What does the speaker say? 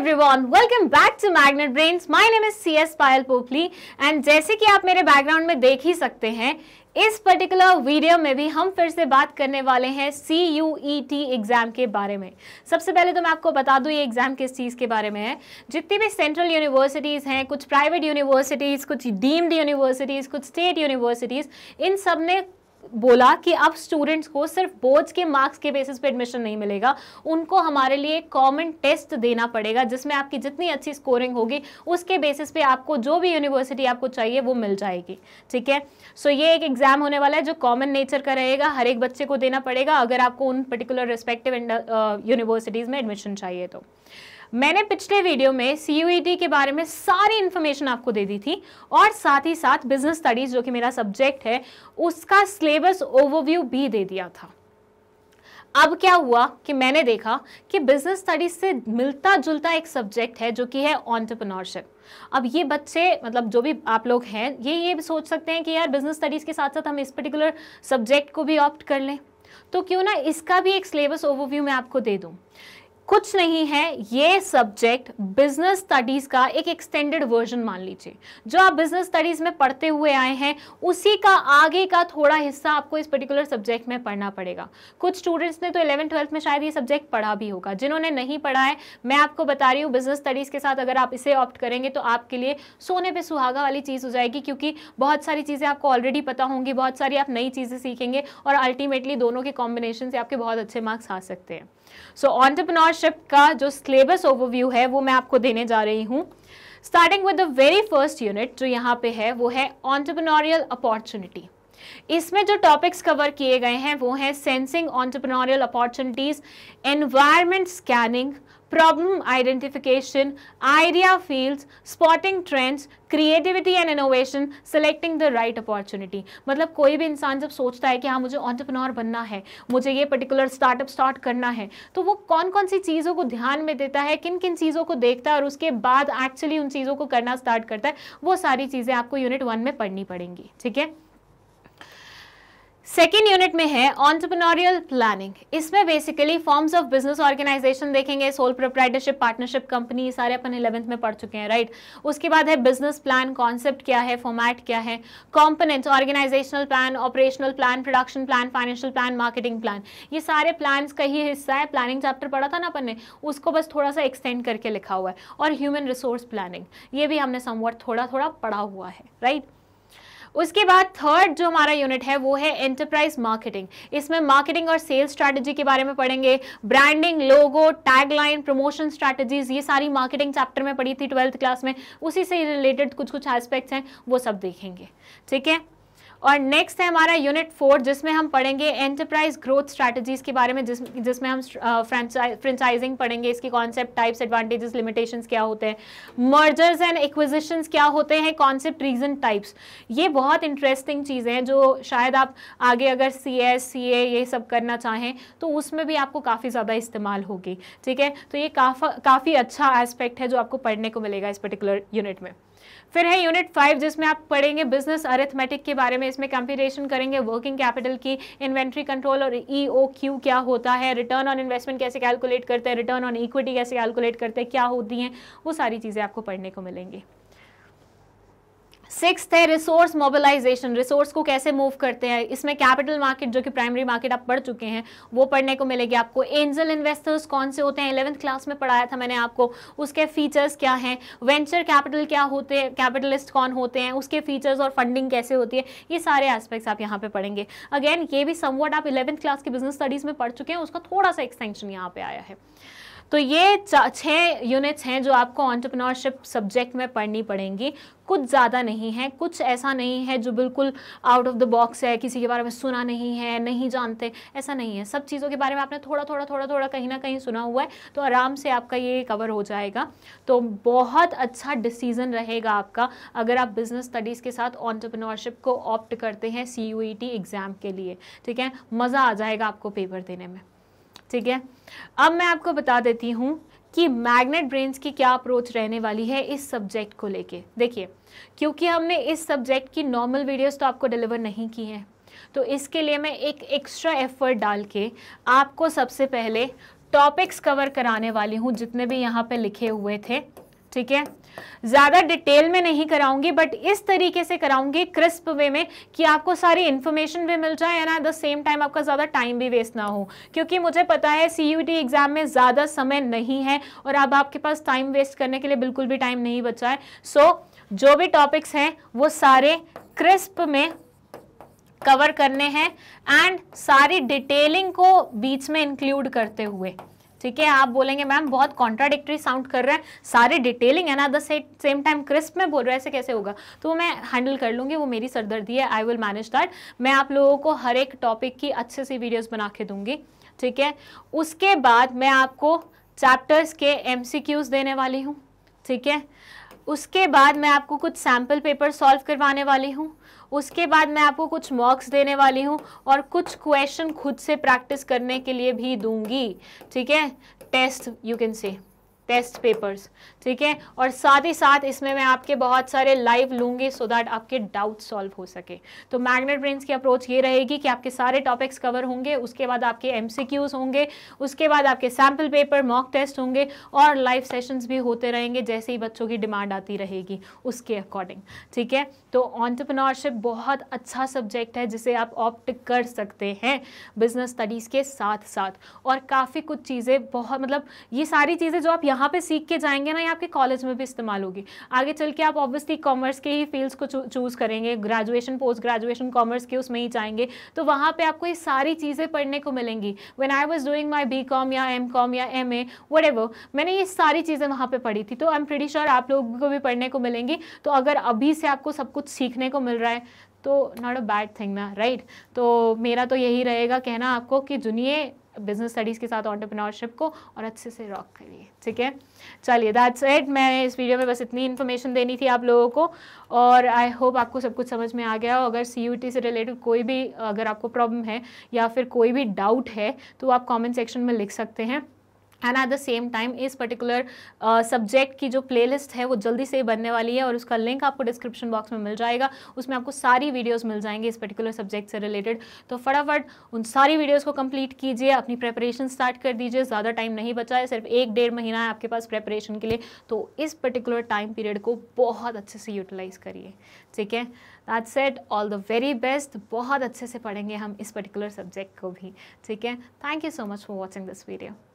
Everyone welcome back to Magnet Brains my name is C S Payal Popli and जैसे कि आप मेरे बैकग्राउंड में देख ही सकते हैं इस पर्टिकुलर वीडियो में भी हम फिर से बात करने वाले हैं C U E T exam के बारे में सबसे पहले तो मैं आपको बता दूं ये एग्ज़ाम किस चीज़ के बारे में है जितनी भी सेंट्रल यूनिवर्सिटीज़ हैं कुछ प्राइवेट यूनिवर्सिटीज़ कुछ डीम्ड यूनिवर्सिटीज़ कुछ स्टेट यूनिवर्सिटीज़ इन सब ने बोला कि अब स्टूडेंट्स को सिर्फ बोर्ड्स के मार्क्स के बेसिस पे एडमिशन नहीं मिलेगा उनको हमारे लिए कॉमन टेस्ट देना पड़ेगा जिसमें आपकी जितनी अच्छी स्कोरिंग होगी उसके बेसिस पे आपको जो भी यूनिवर्सिटी आपको चाहिए वो मिल जाएगी ठीक है सो so, ये एक एग्जाम होने वाला है जो कॉमन नेचर का रहेगा हर एक बच्चे को देना पड़ेगा अगर आपको उन पर्टिकुलर रिस्पेक्टिव यूनिवर्सिटीज़ में एडमिशन चाहिए तो मैंने पिछले वीडियो में सी e के बारे में सारी इन्फॉर्मेशन आपको दे दी थी और साथ ही साथ बिजनेस स्टडीज़ जो कि मेरा सब्जेक्ट है उसका सिलेबस ओवरव्यू भी दे दिया था अब क्या हुआ कि मैंने देखा कि बिजनेस स्टडीज से मिलता जुलता एक सब्जेक्ट है जो कि है ऑन्टरप्रनोरशिप अब ये बच्चे मतलब जो भी आप लोग हैं ये ये सोच सकते हैं कि यार बिजनेस स्टडीज़ के साथ साथ हम इस पर्टिकुलर सब्जेक्ट को भी ऑप्ट कर लें तो क्यों ना इसका भी एक सिलेबस ओवरव्यू मैं आपको दे दूँ कुछ नहीं है ये सब्जेक्ट बिजनेस स्टडीज का एक एक्सटेंडेड वर्जन मान लीजिए जो आप बिजनेस स्टडीज में पढ़ते हुए आए हैं उसी का आगे का थोड़ा हिस्सा आपको इस पर्टिकुलर सब्जेक्ट में पढ़ना पड़ेगा कुछ स्टूडेंट्स ने तो इलेवन ट्वेल्थ में शायद ये सब्जेक्ट पढ़ा भी होगा जिन्होंने नहीं पढ़ा है मैं आपको बता रही हूँ बिजनेस स्टडीज के साथ अगर आप इसे ऑप्ट करेंगे तो आपके लिए सोने पर सुहागा वाली चीज़ हो जाएगी क्योंकि बहुत सारी चीज़ें आपको ऑलरेडी पता होंगी बहुत सारी आप नई चीज़ें सीखेंगे और अल्टीमेटली दोनों के कॉम्बिनेशन से आपके बहुत अच्छे मार्क्स आ सकते हैं सो so, स्कॉलरशिप का जो सिलेबस ओवरव्यू है वो मैं आपको देने जा रही हूँ starting with the very first unit जो यहाँ पे है वो है ऑन्टरप्रनोरियल अपॉर्चुनिटी इसमें जो टॉपिक्स कवर किए गए हैं वो हैं sensing entrepreneurial opportunities environment scanning problem identification idea fields spotting trends creativity and innovation selecting the right opportunity मतलब कोई भी इंसान जब सोचता है कि हाँ मुझे ऑन्टरप्रनोर बनना है मुझे ये पर्टिकुलर स्टार्टअप स्टार्ट करना है तो वो कौन कौन सी चीज़ों को ध्यान में देता है किन किन चीज़ों को देखता है और उसके बाद एक्चुअली उन चीज़ों को करना स्टार्ट करता है वो सारी चीज़ें आपको यूनिट वन में पढ़नी पड़ेंगी ठीक है सेकेंड यूनिट में है ऑन्टरप्रनोरियल प्लानिंग इसमें basically forms of business organisation देखेंगे सोल प्रोप्राइटरशिप पार्टनरशिप कंपनी सारे अपन इलेवंथ में पढ़ चुके हैं राइट उसके बाद है बिजनेस प्लान कॉन्सेप्ट क्या है फॉर्मेट क्या है component organisational plan operational plan production plan financial plan marketing plan ये सारे प्लान का ही हिस्सा है प्लानिंग चैप्टर पढ़ा था ना अपन ने उसको बस थोड़ा सा एक्सटेंड करके लिखा हुआ है और ह्यूमन रिसोर्स प्लानिंग ये भी हमने समवर्ड थोड़ा थोड़ा पढ़ा हुआ है राइट right? उसके बाद थर्ड जो हमारा यूनिट है वो है एंटरप्राइज मार्केटिंग इसमें मार्केटिंग और सेल्स स्ट्रैटेजी के बारे में पढ़ेंगे branding logo tagline promotion strategies ये सारी मार्केटिंग चैप्टर में पढ़ी थी ट्वेल्थ क्लास में उसी से रिलेटेड कुछ कुछ एस्पेक्ट्स हैं वो सब देखेंगे ठीक है और नेक्स्ट है हमारा यूनिट फोर जिसमें हम पढ़ेंगे एंटरप्राइज ग्रोथ स्ट्रैटेजीज के बारे में जिस जिसमें हम फ्रेंचाइजिंग uh, पढ़ेंगे इसकी कॉन्सेप्ट टाइप्स एडवांटेजेस लिमिटेशंस क्या होते हैं मर्जर्स एंड एक्विजिशंस क्या होते हैं कॉन्सेप्ट रीजन टाइप्स ये बहुत इंटरेस्टिंग चीज़ें हैं जो शायद आप आगे अगर सी एस सी ए ये सब करना चाहें तो उसमें भी आपको काफ़ी ज़्यादा इस्तेमाल होगी ठीक है तो ये काफा काफ़ी अच्छा एस्पेक्ट है जो आपको पढ़ने को मिलेगा इस पर्टिकुलर यूनिट में फिर है यूनिट फाइव जिसमें आप पढ़ेंगे बिजनेस अरिथमेटिक के बारे में इसमें कंपेरिजन करेंगे वर्किंग कैपिटल की इन्वेंट्री कंट्रोल और ई ओ क्यू क्या होता है रिटर्न ऑन इन्वेस्टमेंट कैसे कैलकुलेट करते हैं रिटर्न ऑन इक्विटी कैसे कैलकुलेट करते हैं क्या होती हैं वो सारी चीज़ें आपको पढ़ने को मिलेंगी सिक्स है रिसोर्स मोबिलाइजेशन रिसोर्स को कैसे मूव करते हैं इसमें कैपिटल मार्केट जो कि प्राइमरी मार्केट आप पढ़ चुके हैं वो पढ़ने को मिलेगी आपको एंजल इन्वेस्टर्स कौन से होते हैं इलेवंथ क्लास में पढ़ाया था मैंने आपको उसके फीचर्स क्या हैं वेंचर कैपिटल क्या होते हैं कैपिटलिस्ट कौन होते हैं उसके फीचर्स और फंडिंग कैसे होती है ये सारे एस्पेक्ट्स आप यहाँ पे पढ़ेंगे अगेन ये भी समवट आप इलेवंथ क्लास के बिजनेस स्टडीज़ में पढ़ चुके हैं उसका थोड़ा सा एक्सटेंशन यहाँ पे आया है तो ये छः यूनिट्स हैं जो आपको ऑन्टरप्रनोरशिप सब्जेक्ट में पढ़नी पड़ेंगी कुछ ज़्यादा नहीं है कुछ ऐसा नहीं है जो बिल्कुल आउट ऑफ द बॉक्स है किसी के बारे में सुना नहीं है नहीं जानते ऐसा नहीं है सब चीज़ों के बारे में आपने थोड़ा थोड़ा थोड़ा थोड़ा कहीं ना कहीं सुना हुआ है तो आराम से आपका ये कवर हो जाएगा तो बहुत अच्छा डिसीजन रहेगा आपका अगर आप बिजनेस स्टडीज़ के साथ ऑन्टरप्रनोरशिप को ऑप्ट करते हैं सी एग्ज़ाम e के लिए ठीक है मज़ा आ जाएगा आपको पेपर देने में ठीक है अब मैं आपको बता देती हूँ कि मैग्नेट ब्रेन्स की क्या अप्रोच रहने वाली है इस सब्जेक्ट को लेके देखिए क्योंकि हमने इस सब्जेक्ट की नॉर्मल वीडियोस तो आपको डिलीवर नहीं की हैं तो इसके लिए मैं एक एक्स्ट्रा एफर्ट डाल के आपको सबसे पहले टॉपिक्स कवर कराने वाली हूँ जितने भी यहाँ पे लिखे हुए थे ठीक है ज़्यादा डिटेल में नहीं कराऊंगी बट इस तरीके से कराऊंगी क्रिस्प वे में कि आपको सारी इन्फॉर्मेशन भी मिल जाए and at the same time आपका ज़्यादा टाइम भी वेस्ट ना हो क्योंकि मुझे पता है सी एग्ज़ाम में ज़्यादा समय नहीं है और अब आपके पास टाइम वेस्ट करने के लिए बिल्कुल भी टाइम नहीं बचा है सो so, जो भी टॉपिक्स हैं वो सारे क्रिस्प में कवर करने हैं एंड सारी डिटेलिंग को बीच में इंक्लूड करते हुए ठीक है आप बोलेंगे मैम बहुत कॉन्ट्राडिक्टरी साउंड कर रहे हैं सारे डिटेलिंग है ना द सेम टाइम क्रिस्प में बोल रहे ऐसे कैसे होगा तो मैं हैंडल कर लूँगी वो मेरी सरदर्दी है आई विल मैनेज दैट मैं आप लोगों को हर एक टॉपिक की अच्छे से वीडियोज़ बना के दूंगी ठीक है उसके बाद मैं आपको चैप्टर्स के एम देने वाली हूँ ठीक है उसके बाद मैं आपको कुछ सैम्पल पेपर सॉल्व करवाने वाली हूँ उसके बाद मैं आपको कुछ मॉक्स देने वाली हूँ और कुछ क्वेश्चन खुद से प्रैक्टिस करने के लिए भी दूंगी ठीक है test you can say test papers ठीक है और साथ ही साथ इसमें मैं आपके बहुत सारे लाइव लूँगी सो दैट आपके डाउट सॉल्व हो सके तो मैग्नेट ब्रेन्स की अप्रोच ये रहेगी कि आपके सारे टॉपिक्स कवर होंगे उसके बाद आपके एम होंगे उसके बाद आपके सैम्पल पेपर मॉक टेस्ट होंगे और लाइव सेशंस भी होते रहेंगे जैसे ही बच्चों की डिमांड आती रहेगी उसके अकॉर्डिंग ठीक है तो ऑन्टरप्रनोरशिप बहुत अच्छा सब्जेक्ट है जिसे आप ऑप्ट कर सकते हैं बिजनेस स्टडीज़ के साथ साथ और काफ़ी कुछ चीज़ें बहुत मतलब ये सारी चीज़ें जो आप यहाँ जहाँ पे सीख के जाएंगे ना ये आपके कॉलेज में भी इस्तेमाल होगी आगे चल के आप ऑब्वियसली कॉमर्स के ही फील्ड्स को चूज़ करेंगे ग्रेजुएशन पोस्ट ग्रेजुएशन कॉमर्स के उसमें ही जाएंगे तो वहाँ पर आपको ये सारी चीज़ें पढ़ने को मिलेंगी when I was doing my B com या एम कॉम या एम ए मैंने ये सारी चीज़ें वहाँ पर पढ़ी थी तो आई एम प्रीटी श्योर आप लोगों को भी पढ़ने को मिलेंगी तो अगर अभी से आपको सब कुछ सीखने को मिल रहा है तो नॉट अ बैड थिंग ना राइट तो मेरा तो यही रहेगा कहना आपको कि जुनिए बिजनेस स्टडीज़ के साथ ऑन्टरप्रनोरशिप को और अच्छे से रॉक करिए ठीक है चलिए दैट्स एट मैं इस वीडियो में बस इतनी इन्फॉर्मेशन देनी थी आप लोगों को और आई होप आपको सब कुछ समझ में आ गया हो अगर सी से रिलेटेड कोई भी अगर आपको प्रॉब्लम है या फिर कोई भी डाउट है तो आप कॉमेंट सेक्शन में लिख सकते हैं and at the same time इस पर्टिकुलर सब्जेक्ट uh, की जो प्लेलिस्ट है वो जल्दी से बनने वाली है और उसका लिंक आपको डिस्क्रिप्शन बॉक्स में मिल जाएगा उसमें आपको सारी वीडियोस मिल जाएंगे इस पर्टिकुलर सब्जेक्ट से रिलेटेड तो फटाफट उन सारी वीडियोस को कंप्लीट कीजिए अपनी प्रेपरेशन स्टार्ट कर दीजिए ज़्यादा टाइम नहीं बचा है सिर्फ एक डेढ़ महीना है आपके पास प्रेपरेशन के लिए तो इस पर्टिकुलर टाइम पीरियड को बहुत अच्छे से यूटिलाइज़ करिए ठीक है that set all the very best बहुत अच्छे से पढ़ेंगे हम इस पर्टिकुलर सब्जेक्ट को भी ठीक है thank you so much for watching this video